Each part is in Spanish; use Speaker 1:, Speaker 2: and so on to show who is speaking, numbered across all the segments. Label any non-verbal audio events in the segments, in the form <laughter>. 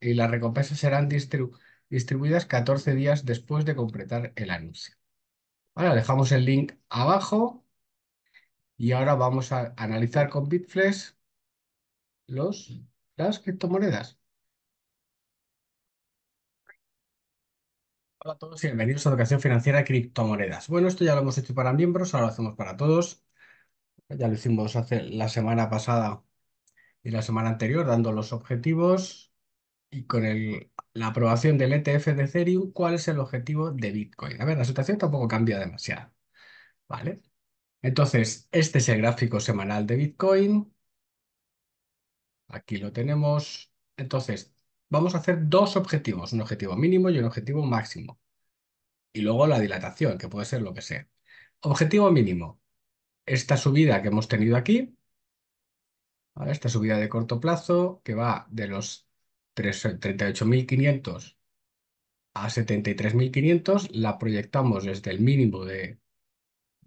Speaker 1: Y las recompensas serán distribuidas 14 días después de completar el anuncio. Ahora dejamos el link abajo y ahora vamos a analizar con Bitflex los, las criptomonedas. Hola a todos y bienvenidos a Educación Financiera Criptomonedas. Bueno, esto ya lo hemos hecho para miembros, ahora lo hacemos para todos. Ya lo hicimos hace la semana pasada y la semana anterior, dando los objetivos, y con la aprobación del ETF de Ethereum, ¿cuál es el objetivo de Bitcoin? A ver, la situación tampoco cambia demasiado. ¿Vale? Entonces, este es el gráfico semanal de Bitcoin. Aquí lo tenemos. Entonces, vamos a hacer dos objetivos, un objetivo mínimo y un objetivo máximo. Y luego la dilatación, que puede ser lo que sea. Objetivo mínimo. Esta subida que hemos tenido aquí, esta subida de corto plazo que va de los 38.500 a 73.500, la proyectamos desde el mínimo de,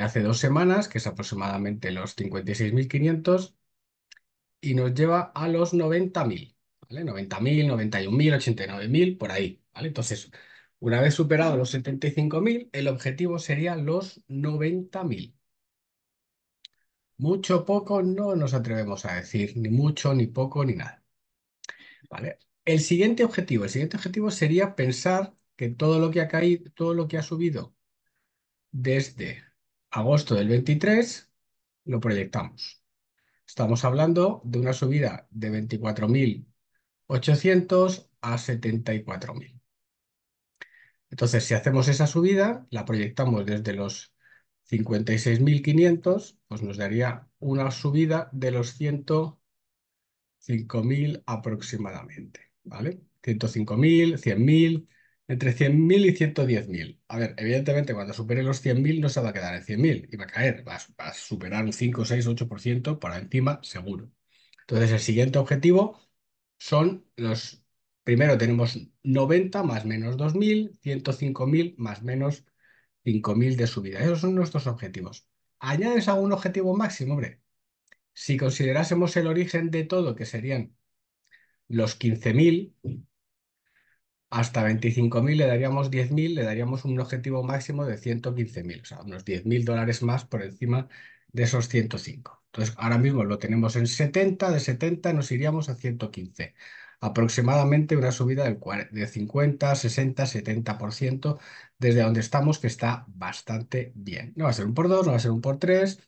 Speaker 1: hace dos semanas, que es aproximadamente los 56.500, y nos lleva a los 90.000, ¿vale? 90.000, 91.000, 89.000, por ahí, ¿vale? Entonces, una vez superado los 75.000, el objetivo sería los 90.000. Mucho poco no nos atrevemos a decir, ni mucho, ni poco, ni nada. ¿Vale? El siguiente objetivo, el siguiente objetivo sería pensar que todo lo que ha caído, todo lo que ha subido desde agosto del 23, lo proyectamos. Estamos hablando de una subida de 24.800 a 74.000. Entonces, si hacemos esa subida, la proyectamos desde los 56.500, pues nos daría una subida de los 105.000 aproximadamente. ¿vale? 105.000, 100.000, entre 100.000 y 110.000. A ver, evidentemente cuando supere los 100.000 no se va a quedar en 100.000 y va a caer, va a, superar un 5, 6, 8% para encima, seguro. Entonces el siguiente objetivo son los, primero tenemos 90 más menos 2.000, 105.000 más menos 5.000 de subida. Esos son nuestros objetivos. ¿Añades algún objetivo máximo, hombre? Si considerásemos el origen de todo, que serían los 15.000, hasta 25.000 le daríamos 10.000, le daríamos un objetivo máximo de 115.000, o sea, unos 10.000 dólares más por encima de esos 105. Entonces, ahora mismo lo tenemos en 70, de 70 nos iríamos a 115, aproximadamente una subida del de 50, 60, 70% desde donde estamos, que está bastante bien. No va a ser un por 2, no va a ser un por 3,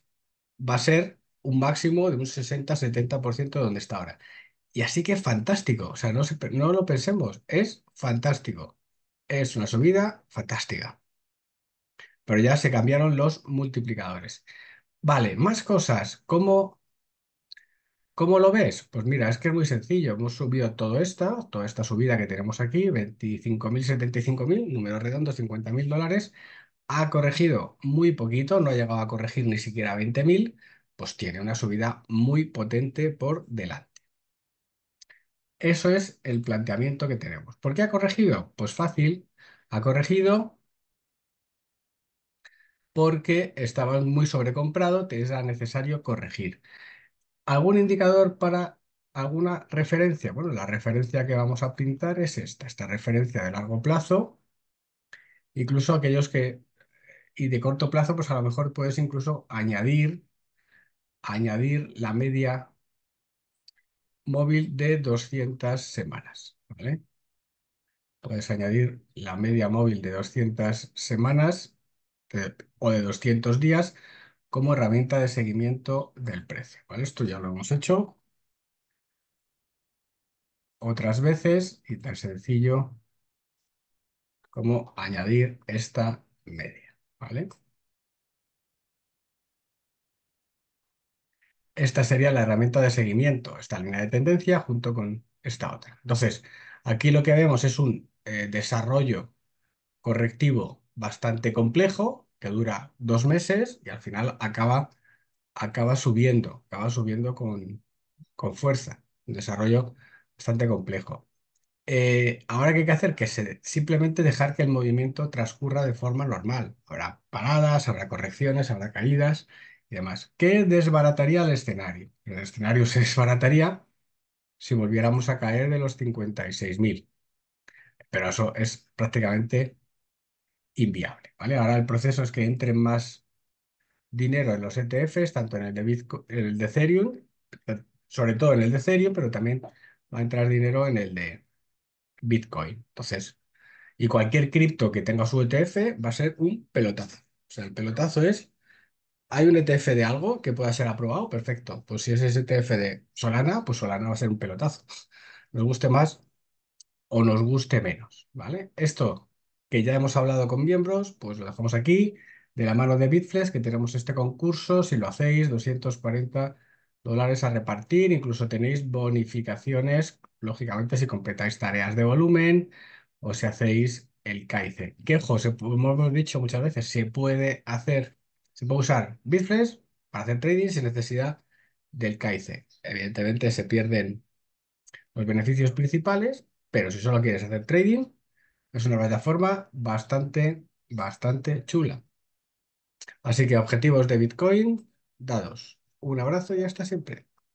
Speaker 1: va a ser un máximo de un 60-70% de donde está ahora. Y así que fantástico, o sea, no, lo pensemos, es fantástico. Es una subida fantástica, pero ya se cambiaron los multiplicadores. Vale, más cosas. ¿Cómo, cómo lo ves? Pues mira, es que es muy sencillo. Hemos subido todo esta, toda esta subida que tenemos aquí, 25.000, 75.000, número redondo, 50.000 dólares. ha corregido muy poquito, no ha llegado a corregir ni siquiera 20.000, pues tiene una subida muy potente por delante. Eso es el planteamiento que tenemos. ¿Por qué ha corregido? Pues fácil, ha corregido porque estaba muy sobrecomprado, te era necesario corregir. ¿Algún indicador para alguna referencia? Bueno, la referencia que vamos a pintar es esta, esta referencia de largo plazo, incluso aquellos que, y de corto plazo, pues a lo mejor puedes incluso añadir, añadir la media móvil de 200 semanas. Puedes añadir la media móvil de 200 semanas o de 200 días como herramienta de seguimiento del precio. Esto ya lo hemos hecho otras veces y tan sencillo como añadir esta media. ¿vale? esta sería la herramienta de seguimiento, esta línea de tendencia junto con esta otra. Entonces, aquí lo que vemos es un eh, desarrollo correctivo bastante complejo que dura dos meses y al final acaba, acaba subiendo, acaba subiendo con, con fuerza. Un desarrollo bastante complejo. Eh, ahora, ¿qué hay que hacer? Que simplemente dejar que el movimiento transcurra de forma normal. Habrá paradas, habrá correcciones, habrá caídas y además, ¿qué desbarataría el escenario. El escenario se desbarataría si volviéramos a caer de los 56.000. Pero eso es prácticamente inviable. ¿vale? Ahora el proceso es que entren más dinero en los ETFs, tanto en el de, Bitcoin, el de Ethereum, sobre todo en el de Ethereum, pero también va a entrar dinero en el de Bitcoin. Entonces, y cualquier cripto que tenga su ETF va a ser un pelotazo. O sea, el pelotazo es ¿Hay un ETF de algo que pueda ser aprobado? Perfecto. Pues si es ese ETF de Solana, pues Solana va a ser un pelotazo. <laughs> Nos guste más o nos guste menos, ¿vale? Esto que ya hemos hablado con miembros, pues lo dejamos aquí, de la mano de Bitflex, que tenemos este concurso, si lo hacéis, 240 dólares a repartir, incluso tenéis bonificaciones, lógicamente, si completáis tareas de volumen o si hacéis el CAICE. Que, hemos dicho muchas veces, se puede hacer se puede usar Bitfresh para hacer trading sin necesidad del CAICE. Evidentemente se pierden los beneficios principales, pero si solo quieres hacer trading, es una plataforma bastante, bastante chula. Así que objetivos de Bitcoin dados. Un abrazo y hasta siempre.